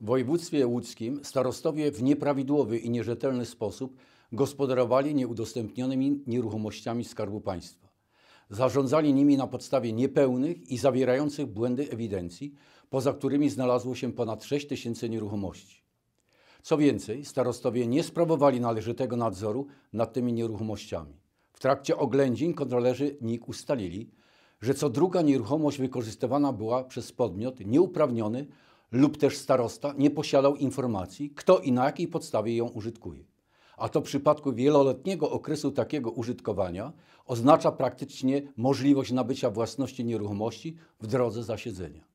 W województwie łódzkim starostowie w nieprawidłowy i nierzetelny sposób gospodarowali nieudostępnionymi nieruchomościami Skarbu Państwa. Zarządzali nimi na podstawie niepełnych i zawierających błędy ewidencji, poza którymi znalazło się ponad 6 tysięcy nieruchomości. Co więcej, starostowie nie sprawowali należytego nadzoru nad tymi nieruchomościami. W trakcie oględzin kontrolerzy NIK ustalili, że co druga nieruchomość wykorzystywana była przez podmiot nieuprawniony lub też starosta nie posiadał informacji, kto i na jakiej podstawie ją użytkuje. A to w przypadku wieloletniego okresu takiego użytkowania oznacza praktycznie możliwość nabycia własności nieruchomości w drodze zasiedzenia.